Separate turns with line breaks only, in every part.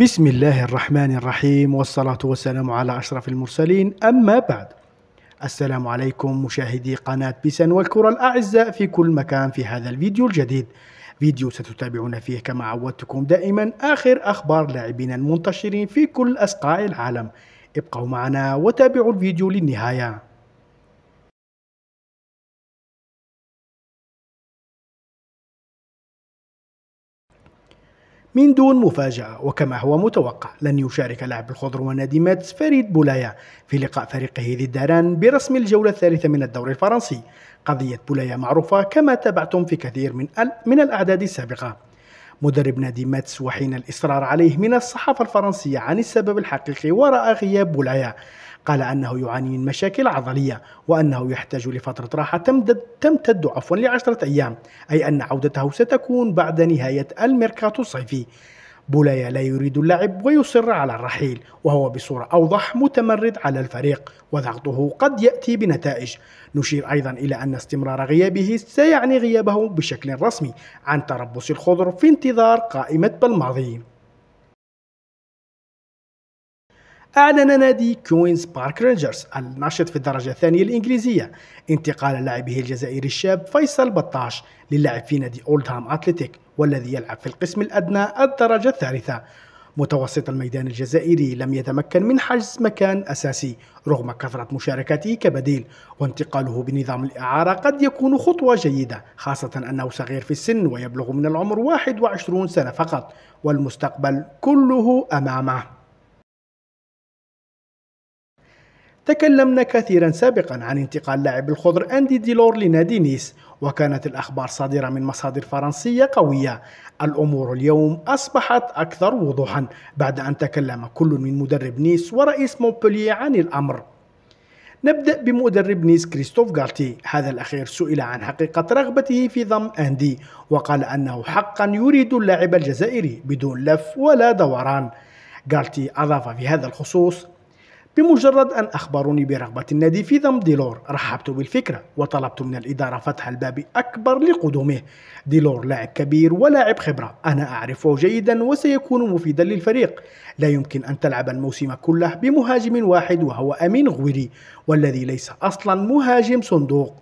بسم الله الرحمن الرحيم والصلاة والسلام على أشرف المرسلين أما بعد السلام عليكم مشاهدي قناة بيسن والكرة الأعزاء في كل مكان في هذا الفيديو الجديد فيديو ستتابعون فيه كما عودتكم دائما آخر أخبار لاعبين المنتشرين في كل أسقاع العالم ابقوا معنا وتابعوا الفيديو للنهاية من دون مفاجأة وكما هو متوقع لن يشارك لاعب الخضر ونادي ماتس فريد بولايا في لقاء فريقه ضد داران برسم الجولة الثالثة من الدوري الفرنسي قضية بولايا معروفة كما تابعتم في كثير من, من الأعداد السابقة مدرب نادي ماتس وحين الإصرار عليه من الصحافة الفرنسية عن السبب الحقيقي وراء غياب بولايا قال أنه يعاني من مشاكل عضلية وأنه يحتاج لفترة راحة تمدد تمتد عفوا لعشرة أيام أي أن عودته ستكون بعد نهاية الميركاتو الصيفي بولايا لا يريد اللعب ويصر على الرحيل وهو بصورة أوضح متمرد على الفريق وضغطه قد يأتي بنتائج نشير أيضا إلى أن استمرار غيابه سيعني غيابه بشكل رسمي عن تربص الخضر في انتظار قائمة بالماضي أعلن نادي كوينز بارك رينجرز الناشط في الدرجة الثانية الإنجليزية انتقال لاعبه الجزائري الشاب فيصل بطاش للعب في نادي أولدهام أتلتيك والذي يلعب في القسم الأدنى الدرجة الثالثة متوسط الميدان الجزائري لم يتمكن من حجز مكان أساسي رغم كثرة مشاركته كبديل وانتقاله بنظام الإعارة قد يكون خطوة جيدة خاصة أنه صغير في السن ويبلغ من العمر 21 سنة فقط والمستقبل كله أمامه تكلمنا كثيرا سابقا عن انتقال لاعب الخضر أندي ديلور لنادي نيس وكانت الأخبار صادرة من مصادر فرنسية قوية الأمور اليوم أصبحت أكثر وضوحا بعد أن تكلم كل من مدرب نيس ورئيس مونبولي عن الأمر نبدأ بمدرب نيس كريستوف غالتي هذا الأخير سئل عن حقيقة رغبته في ضم أندي وقال أنه حقا يريد اللاعب الجزائري بدون لف ولا دوران غالتي أضاف في هذا الخصوص بمجرد أن أخبروني برغبة النادي في ضم ديلور رحبت بالفكرة وطلبت من الإدارة فتح الباب أكبر لقدومه ديلور لاعب كبير ولاعب خبرة أنا أعرفه جيدا وسيكون مفيدا للفريق لا يمكن أن تلعب الموسم كله بمهاجم واحد وهو أمين غويري والذي ليس أصلا مهاجم صندوق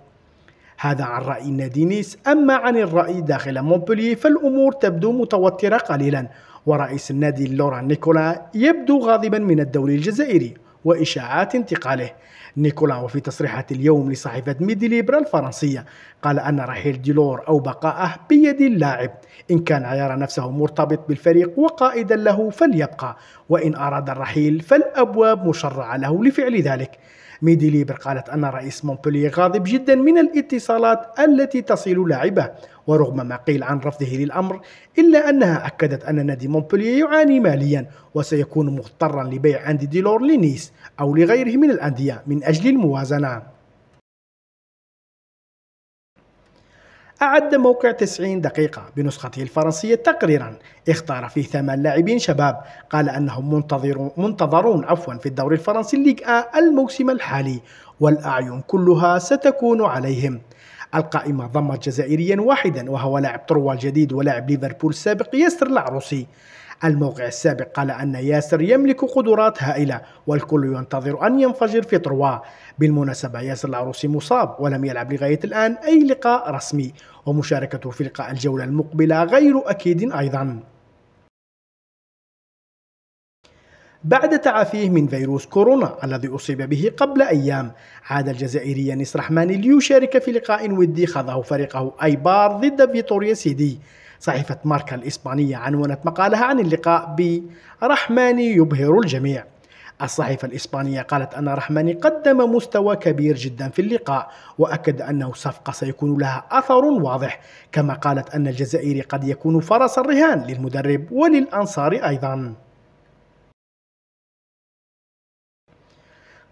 هذا عن رأي نادي نيس أما عن الرأي داخل مونبولي فالأمور تبدو متوترة قليلا ورئيس النادي لوران نيكولا يبدو غاضبا من الدوري الجزائري وإشاعات انتقاله نيكولا وفي تصريحات اليوم لصحيفة ميدي ليبرا الفرنسية قال أن رحيل ديلور أو بقاءه بيد اللاعب إن كان يرى نفسه مرتبط بالفريق وقائدا له فليبقى وإن أراد الرحيل فالأبواب مشرعة له لفعل ذلك ميدي ليبر قالت أن رئيس مونبولي غاضب جدا من الاتصالات التي تصل لاعبه ورغم ما قيل عن رفضه للأمر إلا أنها أكدت أن نادي مونبولي يعاني ماليا وسيكون مضطرا لبيع أندي ديلور لنيس أو لغيره من الأندية من أجل الموازنة أعد موقع 90 دقيقة بنسخته الفرنسية تقريرا اختار فيه ثمان لاعبين شباب قال أنهم منتظرون, منتظرون عفوا في الدوري الفرنسي ليج آ الموسم الحالي والأعين كلها ستكون عليهم القائمة ضمت جزائريا واحدا وهو لاعب طروة الجديد ولاعب ليفربول السابق ياسر العروسي الموقع السابق قال أن ياسر يملك قدرات هائلة والكل ينتظر أن ينفجر في تروا بالمناسبة ياسر العروسي مصاب ولم يلعب لغاية الآن أي لقاء رسمي ومشاركته في لقاء الجولة المقبلة غير أكيد أيضا بعد تعافيه من فيروس كورونا الذي أصيب به قبل أيام عاد الجزائري نصر رحماني ليشارك في لقاء ودي خاضه فريقه أيبار ضد فيتوريا سيدي صحيفة ماركا الإسبانية عنونت مقالها عن اللقاء برحماني يبهر الجميع الصحيفة الإسبانية قالت أن رحماني قدم مستوى كبير جدا في اللقاء وأكد أنه صفقة سيكون لها أثر واضح كما قالت أن الجزائري قد يكون فرس الرهان للمدرب وللأنصار أيضا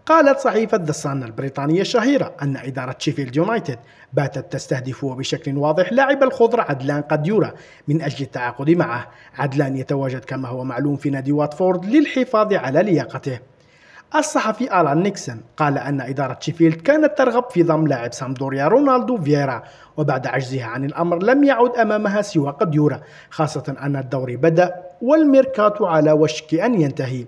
قالت صحيفة ذا البريطانية الشهيرة أن إدارة شيفيلد يونايتد باتت تستهدف وبشكل واضح لاعب الخضر عدلان قديورة من أجل التعاقد معه عدلان يتواجد كما هو معلوم في نادي واتفورد للحفاظ على لياقته الصحفي آلان نيكسون قال أن إدارة شيفيلد كانت ترغب في ضم لاعب سامدوريا رونالدو فييرا وبعد عجزها عن الأمر لم يعد أمامها سوى قديورة خاصة أن الدوري بدأ والميركاتو على وشك أن ينتهي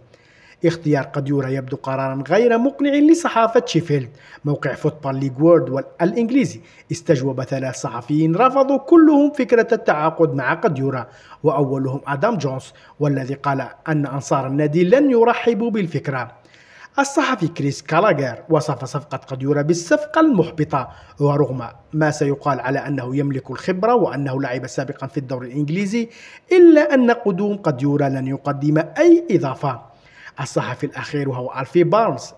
اختيار قديورة يبدو قرارا غير مقنع لصحافة شيفيلد موقع فوتبال ليج وورد الإنجليزي استجوب ثلاث صحفيين رفضوا كلهم فكرة التعاقد مع قديورة وأولهم آدم جونز والذي قال أن أنصار النادي لن يرحبوا بالفكرة الصحفي كريس كالاغير وصف صفقة قديورة بالصفقة المحبطة ورغم ما سيقال على أنه يملك الخبرة وأنه لعب سابقا في الدوري الإنجليزي إلا أن قدوم قديورة لن يقدم أي إضافة الصحفي الأخير وهو ألفي بارنز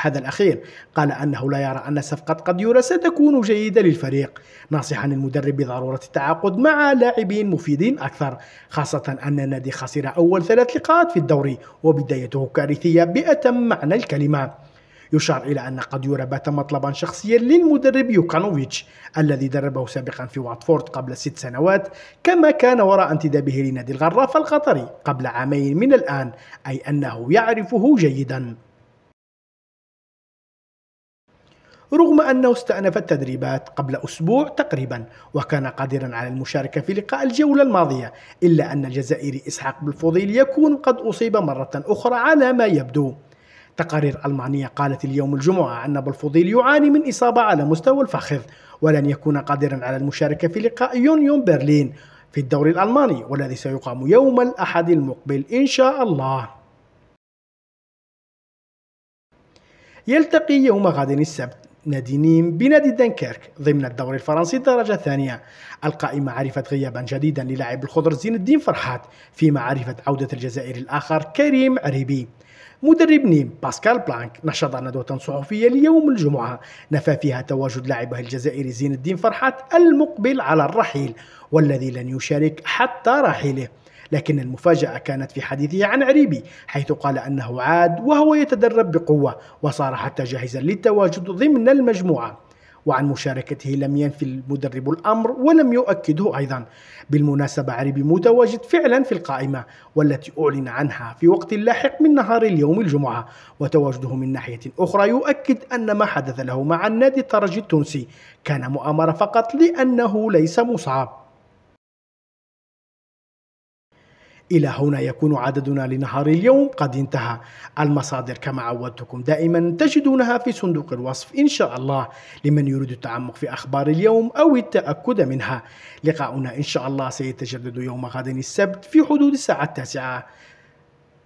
هذا الأخير قال أنه لا يرى أن صفقة قديورا ستكون جيدة للفريق ناصحا المدرب بضرورة التعاقد مع لاعبين مفيدين أكثر خاصة أن النادي خسر أول ثلاث لقاءات في الدوري وبدايته كارثية بأتم معنى الكلمة يشار إلى أن قد يرى مطلبا شخصيا للمدرب يوكانوفيتش الذي دربه سابقا في واتفورد قبل ست سنوات كما كان وراء انتدابه لنادي الغرافة القطري قبل عامين من الآن أي أنه يعرفه جيدا رغم أنه استأنف التدريبات قبل أسبوع تقريبا وكان قادرا على المشاركة في لقاء الجولة الماضية إلا أن الجزائري إسحاق بالفضيل يكون قد أصيب مرة أخرى على ما يبدو تقارير ألمانية قالت اليوم الجمعة أن بلفضيل يعاني من إصابة على مستوى الفخذ ولن يكون قادرا على المشاركة في لقاء يونيون برلين في الدوري الألماني والذي سيقام يوم الأحد المقبل إن شاء الله يلتقي يوم غد السبت نادي نيم بنادي دنكيرك ضمن الدوري الفرنسي الدرجة الثانية القائمة عرفت غيابا جديدا للاعب الخضر زين الدين فرحات فيما عرفت عودة الجزائري الآخر كريم عريبي مدرب نيم باسكال بلانك نشر ندوة صحفية ليوم الجمعة نفى فيها تواجد لاعبه الجزائري زين الدين فرحات المقبل على الرحيل والذي لن يشارك حتى رحيله لكن المفاجأة كانت في حديثه عن عريبي حيث قال أنه عاد وهو يتدرب بقوة وصار حتى جاهزا للتواجد ضمن المجموعة وعن مشاركته لم ينفي المدرب الأمر ولم يؤكده أيضا بالمناسبة عربي متواجد فعلا في القائمة والتي أعلن عنها في وقت لاحق من نهار اليوم الجمعة وتواجده من ناحية أخرى يؤكد أن ما حدث له مع النادي الترجي التونسي كان مؤامرة فقط لأنه ليس مصاب إلى هنا يكون عددنا لنهار اليوم قد انتهى المصادر كما عودتكم دائما تجدونها في صندوق الوصف إن شاء الله لمن يريد التعمق في أخبار اليوم أو التأكد منها لقاؤنا إن شاء الله سيتجدد يوم غد السبت في حدود الساعة التاسعة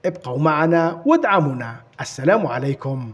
ابقوا معنا وادعمونا السلام عليكم